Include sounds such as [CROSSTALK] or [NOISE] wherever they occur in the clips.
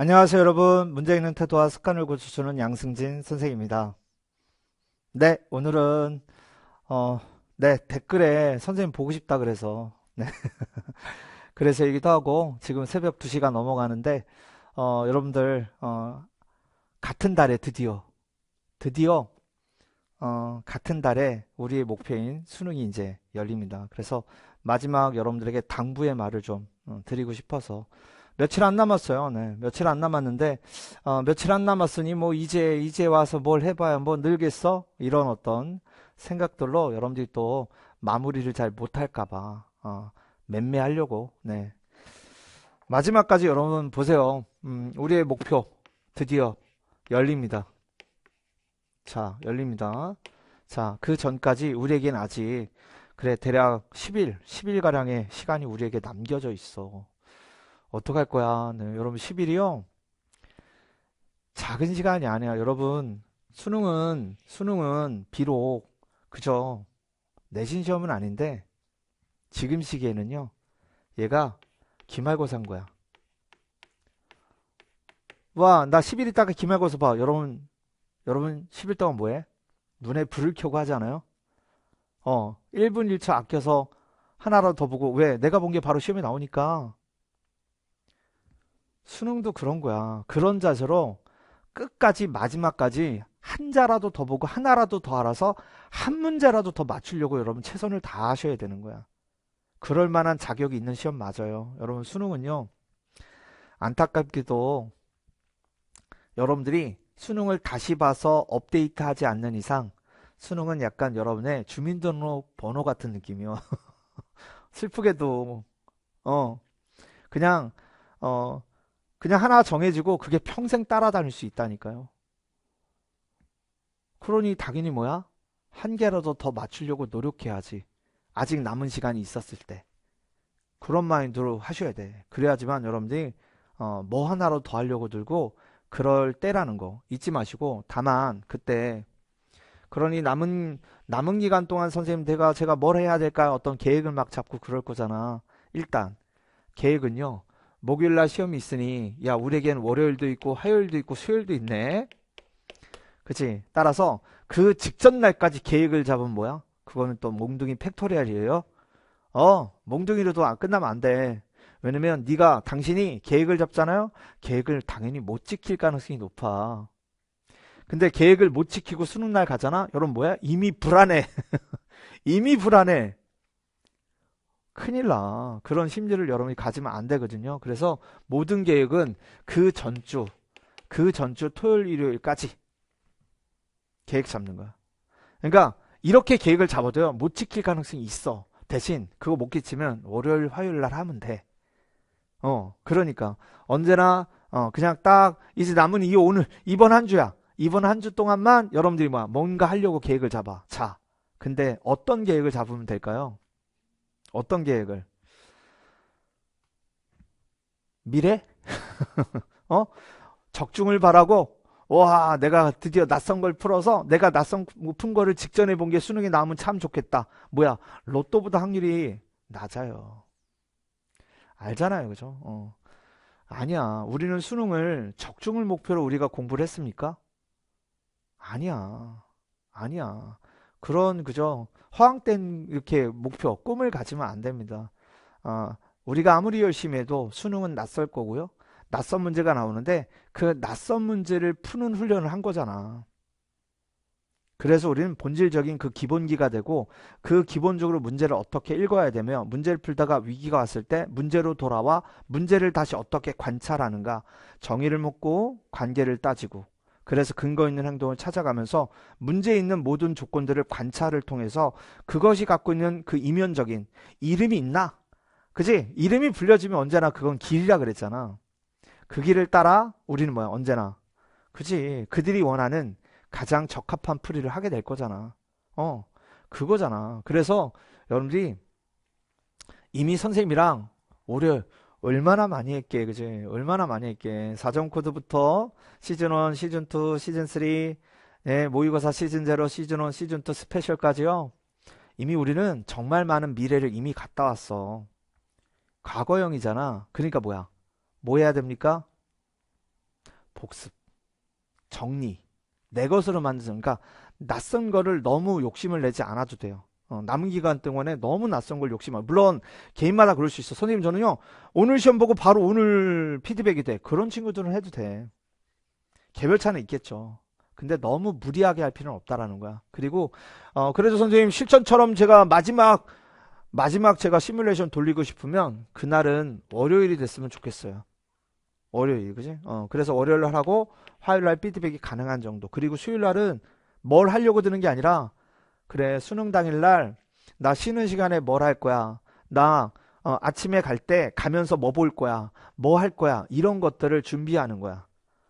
안녕하세요 여러분 문제 있는 태도와 습관을 고쳐주는 양승진 선생입니다 네 오늘은 어, 네 댓글에 선생님 보고 싶다 그래서 네 [LAUGHS] 그래서 얘기도 하고 지금 새벽 2시가 넘어가는데 어, 여러분들 어, 같은 달에 드디어 드디어 어, 같은 달에 우리의 목표인 수능이 이제 열립니다 그래서 마지막 여러분들에게 당부의 말을 좀 어, 드리고 싶어서 며칠 안 남았어요. 네, 며칠 안 남았는데 어, 며칠 안 남았으니 뭐 이제 이제 와서 뭘 해봐야 뭐 늘겠어 이런 어떤 생각들로 여러분들이 또 마무리를 잘 못할까봐 어, 맴매하려고 네. 마지막까지 여러분 보세요. 음, 우리의 목표 드디어 열립니다. 자 열립니다. 자그 전까지 우리에겐 아직 그래 대략 10일 10일 가량의 시간이 우리에게 남겨져 있어. 어떡할 거야. 네, 여러분 10일이요. 작은 시간이 아니야. 여러분 수능은 수능은 비록 그죠. 내신 시험은 아닌데 지금 시기에는요. 얘가 기말고사인 거야. 와, 나 10일 있다가 기말고사 봐. 여러분 여러분 10일 동안 뭐해? 눈에 불을 켜고 하잖아요. 어, 1분 1초 아껴서 하나라도 더 보고 왜 내가 본 게 바로 시험에 나오니까 수능도 그런 거야. 그런 자세로 끝까지 마지막까지 한자라도 더 보고 하나라도 더 알아서 한 문제라도 더 맞추려고 여러분 최선을 다하셔야 되는 거야. 그럴 만한 자격이 있는 시험 맞아요. 여러분 수능은요. 안타깝게도 여러분들이 수능을 다시 봐서 업데이트하지 않는 이상 수능은 약간 여러분의 주민등록번호 같은 느낌이요. [LAUGHS] 슬프게도 어 그냥 어 그냥 하나 정해지고 그게 평생 따라다닐 수 있다니까요. 그러니 당연히 뭐야? 한 개라도 더 맞추려고 노력해야지. 아직 남은 시간이 있었을 때. 그런 마인드로 하셔야 돼. 그래야지만 여러분들이 어, 뭐 하나로 더 하려고 들고 그럴 때라는 거 잊지 마시고 다만 그때 그러니 남은 남은 기간 동안 선생님 제가 제가 뭘 해야 될까 어떤 계획을 막 잡고 그럴 거잖아. 일단 계획은요. 목요일날 시험이 있으니 야 우리에겐 월요일도 있고 화요일도 있고 수요일도 있네. 그치? 따라서 그 직전 날까지 계획을 잡은 뭐야? 그거는 또 몽둥이 팩토리알이에요어 몽둥이로도 안 끝나면 안 돼. 왜냐면 네가 당신이 계획을 잡잖아요. 계획을 당연히 못 지킬 가능성이 높아. 근데 계획을 못 지키고 수능 날 가잖아. 여러분 뭐야? 이미 불안해. [LAUGHS] 이미 불안해. 큰일 나. 그런 심리를 여러분이 가지면 안 되거든요. 그래서 모든 계획은 그 전주, 그 전주 토요일, 일요일까지 계획 잡는 거야. 그러니까 이렇게 계획을 잡아도요, 못 지킬 가능성이 있어. 대신 그거 못 지키면 월요일, 화요일 날 하면 돼. 어, 그러니까 언제나 어, 그냥 딱 이제 남은 이 오늘 이번 한 주야. 이번 한 주 동안만 여러분들이 뭐 뭔가 하려고 계획을 잡아. 자. 근데 어떤 계획을 잡으면 될까요? 어떤 계획을? 미래? [LAUGHS] 어? 적중을 바라고 와 내가 드디어 낯선 걸 풀어서 내가 낯선 푼 거를 직전에 본 게 수능이 나오면 참 좋겠다. 뭐야 로또보다 확률이 낮아요. 알잖아요, 그죠? 어. 아니야. 우리는 수능을 적중을 목표로 우리가 공부를 했습니까? 아니야. 아니야. 그런 그저 허황된 이렇게 목표 꿈을 가지면 안 됩니다. 어, 우리가 아무리 열심히 해도 수능은 낯설 거고요. 낯선 문제가 나오는데 그 낯선 문제를 푸는 훈련을 한 거잖아. 그래서 우리는 본질적인 그 기본기가 되고 그 기본적으로 문제를 어떻게 읽어야 되며 문제를 풀다가 위기가 왔을 때 문제로 돌아와 문제를 다시 어떻게 관찰하는가 정의를 묻고 관계를 따지고 그래서 근거 있는 행동을 찾아가면서 문제 있는 모든 조건들을 관찰을 통해서 그것이 갖고 있는 그 이면적인 이름이 있나? 그지? 이름이 불려지면 언제나 그건 길이라 그랬잖아. 그 길을 따라 우리는 뭐야? 언제나. 그지? 그들이 원하는 가장 적합한 풀이를 하게 될 거잖아. 어. 그거잖아. 그래서 여러분들이 이미 선생님이랑 오히려 얼마나 많이 했게 그지 얼마나 많이 했게 사전 코드부터 시즌 1 시즌 2 시즌 3 예, 모의고사 시즌 0 시즌 1 시즌 2 스페셜까지요 이미 우리는 정말 많은 미래를 이미 갔다 왔어 과거형이잖아 그러니까 뭐야 뭐 해야 됩니까 복습 정리 내 것으로 만드는 그러니까 낯선 거를 너무 욕심을 내지 않아도 돼요 어, 남은 기간 동안에 너무 낯선 걸 욕심하. 물론 개인마다 그럴 수 있어. 선생님 저는요 오늘 시험 보고 바로 오늘 피드백이 돼. 그런 친구들은 해도 돼. 개별차는 있겠죠. 근데 너무 무리하게 할 필요는 없다라는 거야. 그리고 어, 그래서 선생님 실전처럼 제가 마지막 마지막 제가 시뮬레이션 돌리고 싶으면 그날은 월요일이 됐으면 좋겠어요. 월요일 그지? 어 그래서 월요일 날 하고 화요일 날 피드백이 가능한 정도. 그리고 수요일 날은 뭘 하려고 드는 게 아니라 그래 수능 당일날 나 쉬는 시간에 뭘 할 거야 나 어, 아침에 갈 때 가면서 뭐 볼 거야 뭐 할 거야 이런 것들을 준비하는 거야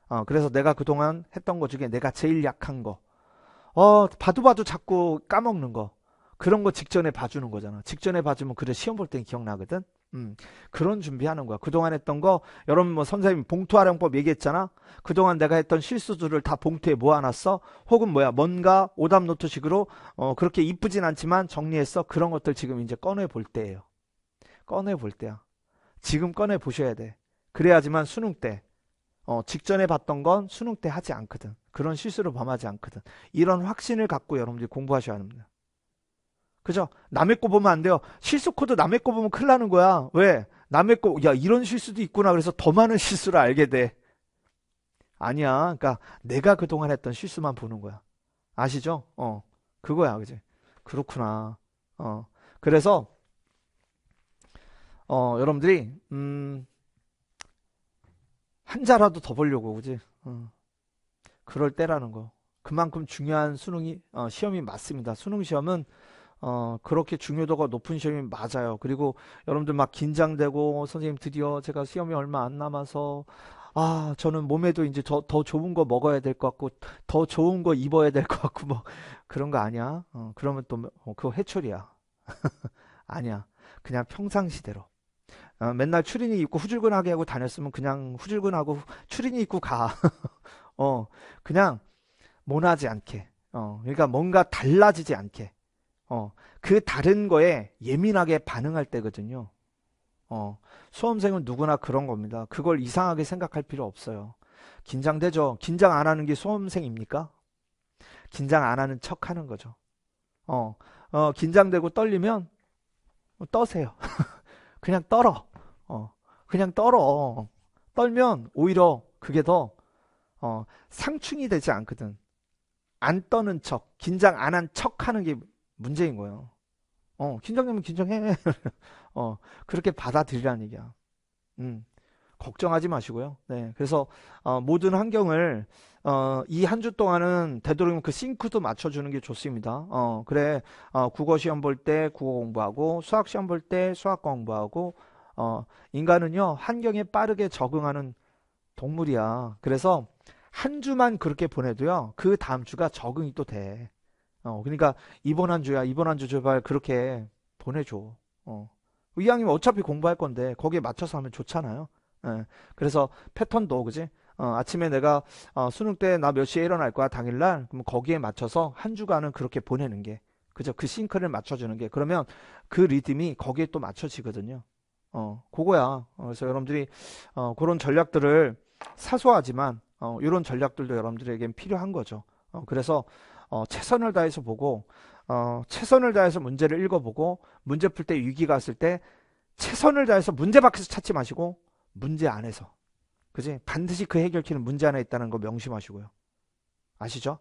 어, 그래서 내가 그동안 했던 것 중에 내가 제일 약한 거 어, 봐도 봐도 자꾸 까먹는 거 그런 거 직전에 봐주는 거잖아 직전에 봐주면 그래 시험 볼 땐 기억나거든 음, 그런 준비하는 거야. 그동안 했던 거, 여러분 뭐 선생님 봉투 활용법 얘기했잖아? 그동안 내가 했던 실수들을 다 봉투에 모아놨어? 혹은 뭐야, 뭔가 오답 노트식으로, 어, 그렇게 이쁘진 않지만 정리했어? 그런 것들 지금 이제 꺼내 볼 때예요. 꺼내 볼 때야. 지금 꺼내 보셔야 돼. 그래야지만 수능 때, 어, 직전에 봤던 건 수능 때 하지 않거든. 그런 실수를 범하지 않거든. 이런 확신을 갖고 여러분들이 공부하셔야 합니다. 그죠? 남의 거 보면 안 돼요. 실수 코드 남의 거 보면 큰일 나는 거야. 왜? 남의 거, 야, 이런 실수도 있구나. 그래서 더 많은 실수를 알게 돼. 아니야. 그러니까 내가 그동안 했던 실수만 보는 거야. 아시죠? 어. 그거야. 그지? 그렇구나. 어. 그래서, 어, 여러분들이, 음, 한 자라도 더 보려고, 그지? 어. 그럴 때라는 거. 그만큼 중요한 수능이, 어, 시험이 맞습니다. 수능 시험은 어, 그렇게 중요도가 높은 시험이 맞아요. 그리고 여러분들 막 긴장되고, 선생님 드디어 제가 시험이 얼마 안 남아서, 아, 저는 몸에도 이제 더, 더 좋은 거 먹어야 될 것 같고, 더 좋은 거 입어야 될 것 같고, 뭐, 그런 거 아니야? 어, 그러면 또, 뭐, 어, 그거 해초리야. [LAUGHS] 아니야. 그냥 평상시대로. 어, 맨날 추리닝 입고 후줄근하게 하고 다녔으면 그냥 후줄근하고 추리닝 입고 가. [LAUGHS] 어, 그냥 모나지 않게. 어, 그러니까 뭔가 달라지지 않게. 어, 그 다른 거에 예민하게 반응할 때거든요. 어, 수험생은 누구나 그런 겁니다. 그걸 이상하게 생각할 필요 없어요. 긴장되죠? 긴장 안 하는 게 수험생입니까? 긴장 안 하는 척 하는 거죠. 어, 어, 긴장되고 떨리면 떠세요. [LAUGHS] 그냥 떨어. 어, 그냥 떨어. 떨면 오히려 그게 더 어, 상충이 되지 않거든. 안 떠는 척, 긴장 안 한 척 하는 게 문제인 거예요. 어, 긴장되면 긴장해. [LAUGHS] 어, 그렇게 받아들이라는 얘기야. 음, 걱정하지 마시고요. 네. 그래서, 어, 모든 환경을, 어, 이 한 주 동안은 되도록이면 그 싱크도 맞춰주는 게 좋습니다. 어, 그래, 어, 국어 시험 볼 때 국어 공부하고, 수학 시험 볼 때 수학 공부하고, 어, 인간은요, 환경에 빠르게 적응하는 동물이야. 그래서 한 주만 그렇게 보내도요, 그 다음 주가 적응이 또 돼. 어, 그러니까 이번 한 주야, 이번 한 주 제발 그렇게 보내줘. 어. 이왕이면 어차피 공부할 건데 거기에 맞춰서 하면 좋잖아요. 예. 그래서 패턴도 그지? 어, 아침에 내가 어, 수능 때 나 몇 시에 일어날 거야 당일날 그럼 거기에 맞춰서 한 주간은 그렇게 보내는 게 그죠? 그 싱크를 맞춰주는 게 그러면 그 리듬이 거기에 또 맞춰지거든요. 어, 그거야. 어, 그래서 여러분들이 어, 그런 전략들을 사소하지만 어, 이런 전략들도 여러분들에겐 필요한 거죠. 어, 그래서 어, 최선을 다해서 보고 어, 최선을 다해서 문제를 읽어보고 문제 풀 때 위기가 왔을 때 최선을 다해서 문제 밖에서 찾지 마시고 문제 안에서 그지 반드시 그 해결키는 문제 안에 있다는 거 명심하시고요 아시죠?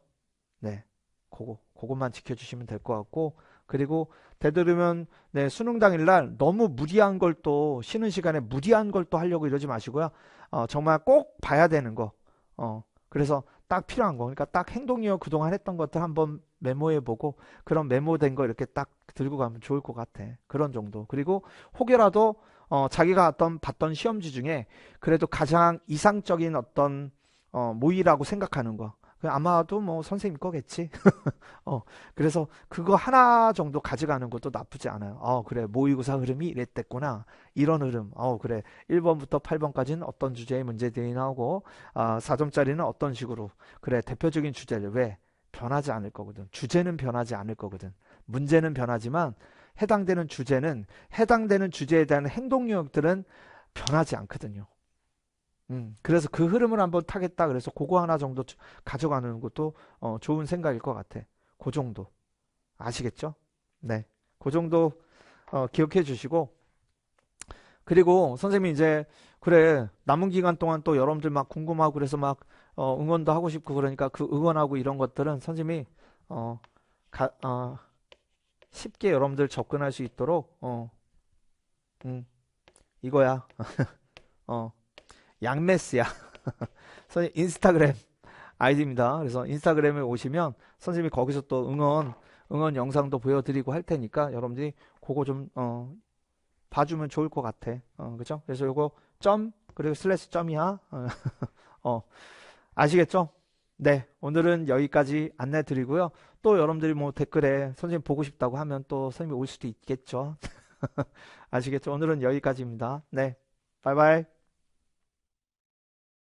네 그거 그것만 지켜주시면 될 것 같고 그리고 되도록이면 네, 수능 당일날 너무 무리한 걸 또 쉬는 시간에 무리한 걸 또 하려고 이러지 마시고요. 어, 정말 꼭 봐야 되는 거. 어, 그래서 딱 필요한 거. 그러니까 딱 행동이요 그동안 했던 것들 한번 메모해보고 그런 메모된 거 이렇게 딱 들고 가면 좋을 것 같아. 그런 정도. 그리고 혹여라도 어, 자기가 어떤 봤던 시험지 중에 그래도 가장 이상적인 어떤 어, 모의라고 생각하는 거. 아마도 뭐 선생님 거겠지. [LAUGHS] 어, 그래서 그거 하나 정도 가져가는 것도 나쁘지 않아요. 어, 그래. 모의고사 흐름이 이랬댔구나. 이런 흐름. 어, 그래. 1번부터 8번까지는 어떤 주제의 문제들이 나오고, 아, 4점짜리는 어떤 식으로. 그래. 대표적인 주제를 왜? 변하지 않을 거거든. 주제는 변하지 않을 거거든. 문제는 변하지만 해당되는 주제는 해당되는 주제에 대한 행동 영역들은 변하지 않거든요. 음, 그래서 그 흐름을 한번 타겠다. 그래서 그거 하나 정도 가져가는 것도 어, 좋은 생각일 것 같아. 그 정도. 아시겠죠? 네. 그 정도 어, 기억해 주시고. 그리고 선생님 이제 그래 남은 기간 동안 또 여러분들 막 궁금하고 그래서 막 어, 응원도 하고 싶고 그러니까 그 응원하고 이런 것들은 선생님이 어, 가, 어, 쉽게 여러분들 접근할 수 있도록 어, 음, 이거야 [LAUGHS] 어, 양메스야 [LAUGHS] 선생님 인스타그램 아이디입니다. 그래서 인스타그램에 오시면 선생님이 거기서 또 응원 응원 영상도 보여드리고 할 테니까 여러분들이 그거 좀 어, 봐주면 좋을 것 같아. 어, 그죠? 그래서 요거 점 그리고 슬래시 점이야. [LAUGHS] 어, 아시겠죠? 네, 오늘은 여기까지 안내 드리고요. 또 여러분들이 뭐 댓글에 선생님 보고 싶다고 하면 또 선생님이 올 수도 있겠죠. [LAUGHS] 아시겠죠? 오늘은 여기까지입니다. 네, 바이바이.